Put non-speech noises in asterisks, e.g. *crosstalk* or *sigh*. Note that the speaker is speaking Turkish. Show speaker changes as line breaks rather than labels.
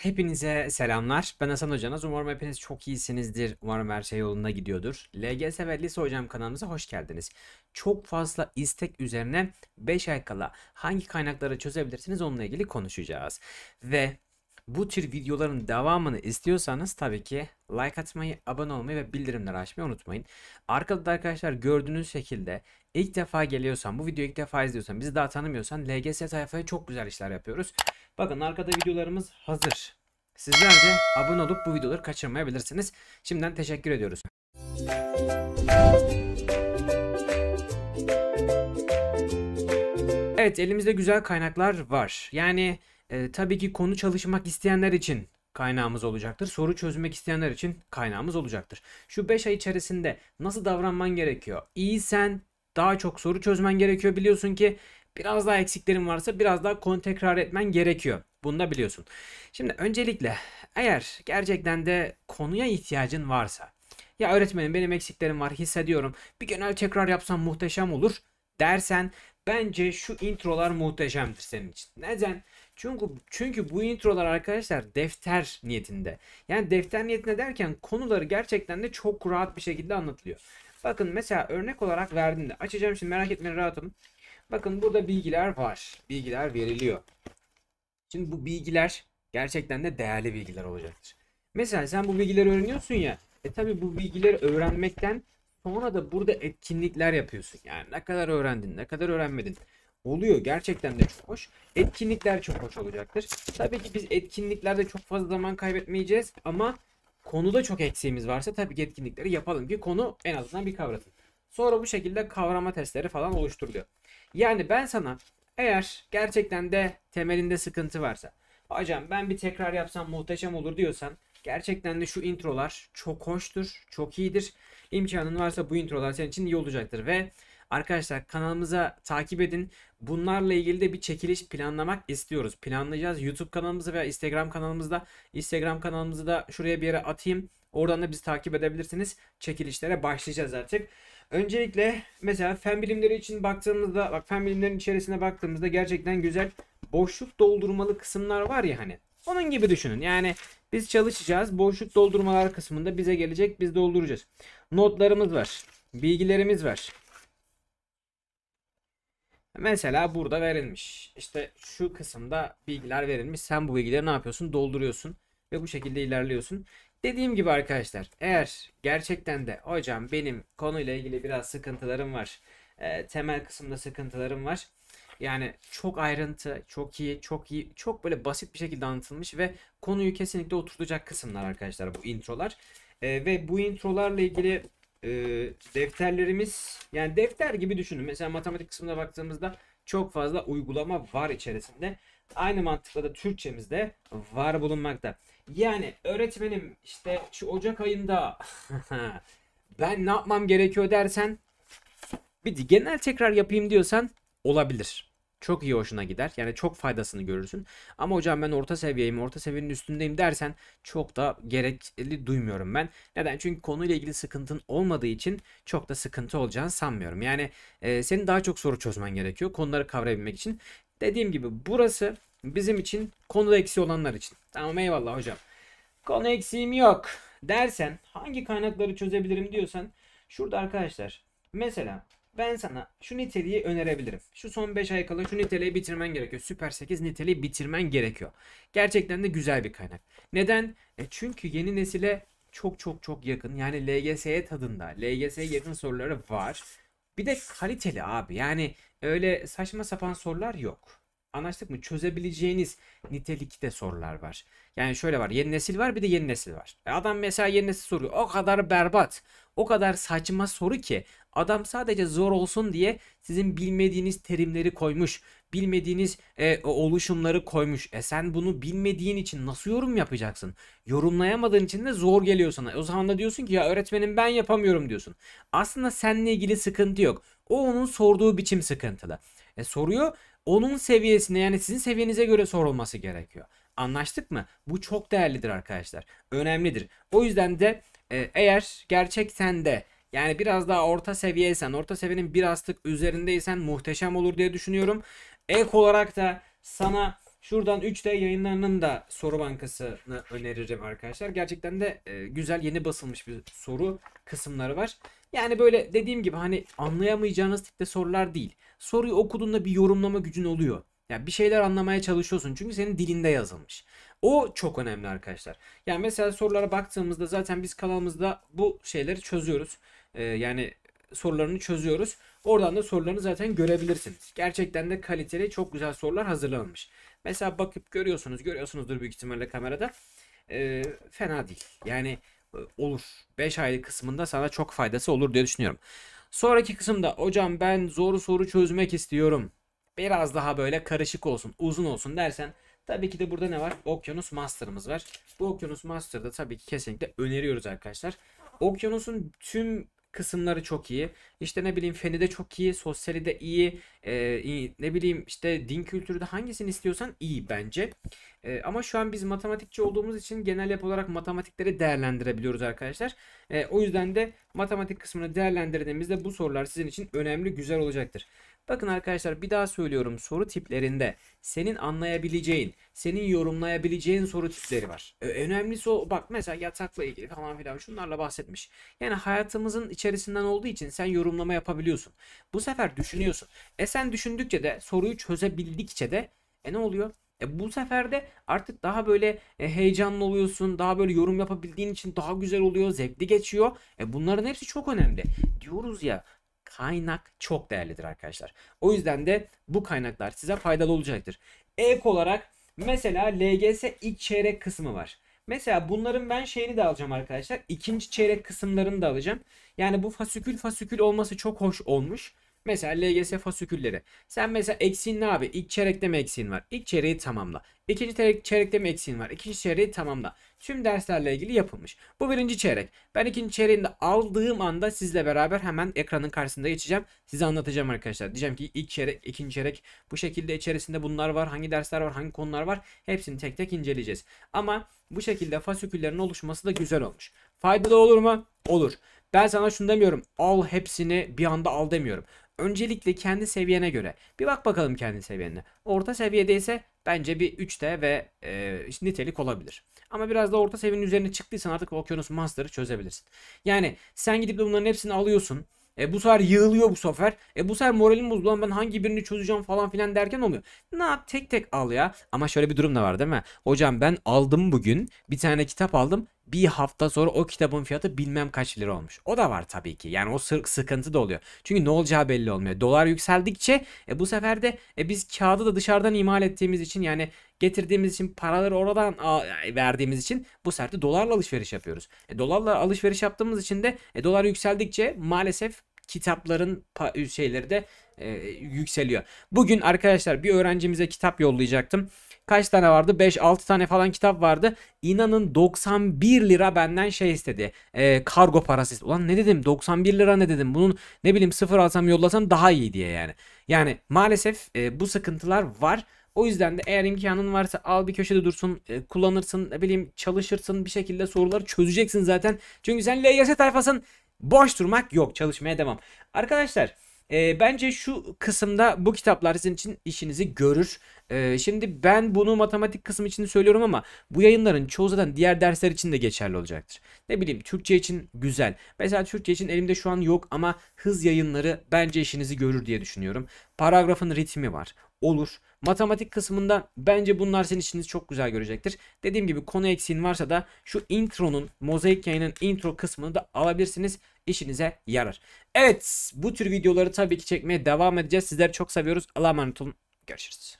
Hepinize selamlar. Ben Hasan Hocanız. Umarım hepiniz çok iyisinizdir. Umarım her şey yolunda gidiyordur. LGS ve Lise Hocam kanalımıza hoş geldiniz. Çok fazla istek üzerine 5 ay kala hangi kaynakları çözebilirsiniz onunla ilgili konuşacağız. Ve bu tür videoların devamını istiyorsanız tabii ki like atmayı, abone olmayı ve bildirimleri açmayı unutmayın. Arkada da arkadaşlar gördüğünüz şekilde ilk defa geliyorsan, bu videoyu ilk defa izliyorsan, bizi daha tanımıyorsan LGS sayfaya çok güzel işler yapıyoruz. Bakın arkada videolarımız hazır. Sizler de abone olup bu videoları kaçırmayabilirsiniz. Şimdiden teşekkür ediyoruz. Evet elimizde güzel kaynaklar var. Yani e, tabii ki konu çalışmak isteyenler için kaynağımız olacaktır. Soru çözmek isteyenler için kaynağımız olacaktır. Şu 5 ay içerisinde nasıl davranman gerekiyor? İyi sen daha çok soru çözmen gerekiyor. Biliyorsun ki biraz daha eksiklerin varsa biraz daha konu tekrar etmen gerekiyor. Bunu da biliyorsun. Şimdi öncelikle eğer gerçekten de konuya ihtiyacın varsa ya öğretmenim benim eksiklerim var hissediyorum bir genel tekrar yapsam muhteşem olur dersen bence şu introlar muhteşemdir senin için. Neden? Çünkü çünkü bu introlar arkadaşlar defter niyetinde. Yani defter niyetinde derken konuları gerçekten de çok rahat bir şekilde anlatılıyor. Bakın mesela örnek olarak verdim de açacağım şimdi merak etmeyin rahat olun. Bakın burada bilgiler var. Bilgiler veriliyor. Şimdi bu bilgiler gerçekten de değerli bilgiler olacaktır. Mesela sen bu bilgileri öğreniyorsun ya. E tabi bu bilgileri öğrenmekten sonra da burada etkinlikler yapıyorsun. Yani ne kadar öğrendin, ne kadar öğrenmedin oluyor. Gerçekten de çok hoş. Etkinlikler çok hoş olacaktır. Tabii ki biz etkinliklerde çok fazla zaman kaybetmeyeceğiz ama konuda çok eksiğimiz varsa tabii ki etkinlikleri yapalım ki konu en azından bir kavrasın. Sonra bu şekilde kavrama testleri falan oluşturuluyor. Yani ben sana eğer gerçekten de temelinde sıkıntı varsa hocam ben bir tekrar yapsam muhteşem olur diyorsan gerçekten de şu introlar çok hoştur, çok iyidir. İmkanın varsa bu introlar senin için iyi olacaktır ve Arkadaşlar kanalımıza takip edin. Bunlarla ilgili de bir çekiliş planlamak istiyoruz. Planlayacağız YouTube kanalımızı veya Instagram kanalımızda. Instagram kanalımızı da şuraya bir yere atayım. Oradan da bizi takip edebilirsiniz. Çekilişlere başlayacağız artık. Öncelikle mesela fen bilimleri için baktığımızda bak fen bilimlerin içerisine baktığımızda gerçekten güzel boşluk doldurmalı kısımlar var ya hani. Onun gibi düşünün. Yani biz çalışacağız. Boşluk doldurmalar kısmında bize gelecek. Biz dolduracağız. Notlarımız var. Bilgilerimiz var. Mesela burada verilmiş. İşte şu kısımda bilgiler verilmiş. Sen bu bilgileri ne yapıyorsun? Dolduruyorsun ve bu şekilde ilerliyorsun. Dediğim gibi arkadaşlar eğer gerçekten de hocam benim konuyla ilgili biraz sıkıntılarım var. E, temel kısımda sıkıntılarım var. Yani çok ayrıntı, çok iyi, çok iyi, çok böyle basit bir şekilde anlatılmış ve konuyu kesinlikle oturtacak kısımlar arkadaşlar bu introlar. E, ve bu introlarla ilgili e, defterlerimiz yani defter gibi düşünün. Mesela matematik kısmına baktığımızda çok fazla uygulama var içerisinde. Aynı mantıkla da Türkçemizde var bulunmakta. Yani öğretmenim işte şu Ocak ayında *laughs* ben ne yapmam gerekiyor dersen bir genel tekrar yapayım diyorsan olabilir çok iyi hoşuna gider. Yani çok faydasını görürsün. Ama hocam ben orta seviyeyim, orta seviyenin üstündeyim dersen çok da gerekli duymuyorum ben. Neden? Çünkü konuyla ilgili sıkıntın olmadığı için çok da sıkıntı olacağını sanmıyorum. Yani e, senin daha çok soru çözmen gerekiyor konuları kavrayabilmek için. Dediğim gibi burası bizim için konuda eksi olanlar için. Tamam eyvallah hocam. Konu eksiğim yok dersen hangi kaynakları çözebilirim diyorsan şurada arkadaşlar mesela ben sana şu niteliği önerebilirim. Şu son 5 ay kala şu niteliği bitirmen gerekiyor. Süper 8 niteliği bitirmen gerekiyor. Gerçekten de güzel bir kaynak. Neden? E çünkü yeni nesile çok çok çok yakın. Yani LGS'ye tadında. LGS'ye yakın soruları var. Bir de kaliteli abi. Yani öyle saçma sapan sorular yok anlaştık mı? Çözebileceğiniz nitelikte sorular var. Yani şöyle var. Yeni nesil var bir de yeni nesil var. E, adam mesela yeni nesil soruyor. O kadar berbat. O kadar saçma soru ki adam sadece zor olsun diye sizin bilmediğiniz terimleri koymuş. Bilmediğiniz e, oluşumları koymuş. E sen bunu bilmediğin için nasıl yorum yapacaksın? Yorumlayamadığın için de zor geliyor sana. E, o zaman da diyorsun ki ya öğretmenim ben yapamıyorum diyorsun. Aslında seninle ilgili sıkıntı yok. O onun sorduğu biçim sıkıntılı. E soruyor onun seviyesine yani sizin seviyenize göre sorulması gerekiyor. Anlaştık mı? Bu çok değerlidir arkadaşlar. Önemlidir. O yüzden de e, eğer gerçekten de yani biraz daha orta seviyeysen, orta seviyenin biraz tık üzerindeysen muhteşem olur diye düşünüyorum. Ek olarak da sana şuradan 3D yayınlarının da soru bankasını öneririm arkadaşlar. Gerçekten de e, güzel yeni basılmış bir soru kısımları var. Yani böyle dediğim gibi hani anlayamayacağınız tipte sorular değil. Soruyu okuduğunda bir yorumlama gücün oluyor. Yani bir şeyler anlamaya çalışıyorsun çünkü senin dilinde yazılmış. O çok önemli arkadaşlar. Yani mesela sorulara baktığımızda zaten biz kanalımızda bu şeyleri çözüyoruz. Ee, yani sorularını çözüyoruz. Oradan da sorularını zaten görebilirsiniz. Gerçekten de kaliteli çok güzel sorular hazırlanmış. Mesela bakıp görüyorsunuz, görüyorsunuzdur büyük ihtimalle kamerada. Ee, fena değil. Yani e, olur. 5 aylık kısmında sana çok faydası olur diye düşünüyorum. Sonraki kısımda hocam ben zor soru çözmek istiyorum. Biraz daha böyle karışık olsun, uzun olsun dersen tabii ki de burada ne var? Okyanus Master'ımız var. Bu Okyanus Master'da tabii ki kesinlikle öneriyoruz arkadaşlar. Okyanus'un tüm kısımları çok iyi. İşte ne bileyim feni de çok iyi, sosyali de iyi, e, iyi. ne bileyim işte din kültürü de hangisini istiyorsan iyi bence. E, ama şu an biz matematikçi olduğumuz için genel yapı olarak matematikleri değerlendirebiliyoruz arkadaşlar. E, o yüzden de matematik kısmını değerlendirdiğimizde bu sorular sizin için önemli, güzel olacaktır. Bakın arkadaşlar bir daha söylüyorum soru tiplerinde senin anlayabileceğin, senin yorumlayabileceğin soru tipleri var. Ee, önemlisi o bak mesela yatakla ilgili falan filan şunlarla bahsetmiş. Yani hayatımızın içerisinden olduğu için sen yorumlama yapabiliyorsun. Bu sefer düşünüyorsun. E sen düşündükçe de soruyu çözebildikçe de e ne oluyor? E bu sefer de artık daha böyle e, heyecanlı oluyorsun. Daha böyle yorum yapabildiğin için daha güzel oluyor. Zevkli geçiyor. E bunların hepsi çok önemli. Diyoruz ya Kaynak çok değerlidir arkadaşlar. O yüzden de bu kaynaklar size faydalı olacaktır. Ek olarak mesela LGS ilk çeyrek kısmı var. Mesela bunların ben şeyini de alacağım arkadaşlar. İkinci çeyrek kısımlarını da alacağım. Yani bu fasikül fasikül olması çok hoş olmuş. Mesela LGS fasikülleri. Sen mesela eksiğin ne abi? İlk çeyrekte mi eksiğin var? İlk çeyreği tamamla. İkinci çeyrekte mi eksiğin var? İkinci çeyreği tamamla tüm derslerle ilgili yapılmış. Bu birinci çeyrek. Ben ikinci çeyreğini de aldığım anda sizle beraber hemen ekranın karşısında geçeceğim. Size anlatacağım arkadaşlar. Diyeceğim ki ilk çeyrek, ikinci çeyrek bu şekilde içerisinde bunlar var, hangi dersler var, hangi konular var hepsini tek tek inceleyeceğiz. Ama bu şekilde fasiküllerin oluşması da güzel olmuş. Faydalı olur mu? Olur. Ben sana şunu demiyorum. Al hepsini bir anda al demiyorum. Öncelikle kendi seviyene göre. Bir bak bakalım kendi seviyene. Orta seviyede ise bence bir 3D ve e, nitelik olabilir. Ama biraz da orta seviyenin üzerine çıktıysan artık Okyanus Master'ı çözebilirsin. Yani sen gidip de bunların hepsini alıyorsun. E, bu sefer yığılıyor bu sefer. E, bu sefer moralim bozuldu. Lan ben hangi birini çözeceğim falan filan derken olmuyor. Ne yap tek tek al ya. Ama şöyle bir durum da var değil mi? Hocam ben aldım bugün. Bir tane kitap aldım bir hafta sonra o kitabın fiyatı bilmem kaç lira olmuş. O da var tabii ki. Yani o sıkıntı da oluyor. Çünkü ne olacağı belli olmuyor. Dolar yükseldikçe e, bu sefer de e, biz kağıdı da dışarıdan imal ettiğimiz için yani getirdiğimiz için paraları oradan verdiğimiz için bu sefer de dolarla alışveriş yapıyoruz. E, dolarla alışveriş yaptığımız için de e, dolar yükseldikçe maalesef kitapların şeyleri de e, yükseliyor. Bugün arkadaşlar bir öğrencimize kitap yollayacaktım kaç tane vardı? 5-6 tane falan kitap vardı. İnanın 91 lira benden şey istedi. E, kargo parası istedi. Ulan ne dedim 91 lira ne dedim. Bunun ne bileyim sıfır alsam yollasam daha iyi diye yani. Yani maalesef e, bu sıkıntılar var. O yüzden de eğer imkanın varsa al bir köşede dursun, e, kullanırsın, ne bileyim çalışırsın bir şekilde soruları çözeceksin zaten. Çünkü sen LGS tayfasın boş durmak yok çalışmaya devam. Arkadaşlar e, bence şu kısımda bu kitaplar sizin için işinizi görür. E, şimdi ben bunu matematik kısmı için söylüyorum ama bu yayınların çoğu zaten diğer dersler için de geçerli olacaktır. Ne bileyim Türkçe için güzel. Mesela Türkçe için elimde şu an yok ama hız yayınları bence işinizi görür diye düşünüyorum. Paragrafın ritmi var. Olur. Matematik kısmında bence bunlar senin işiniz çok güzel görecektir. Dediğim gibi konu eksiğin varsa da şu intronun, mozaik yayının intro kısmını da alabilirsiniz işinize yarar. Evet bu tür videoları tabii ki çekmeye devam edeceğiz. Sizleri çok seviyoruz. Allah'a emanet olun. Görüşürüz.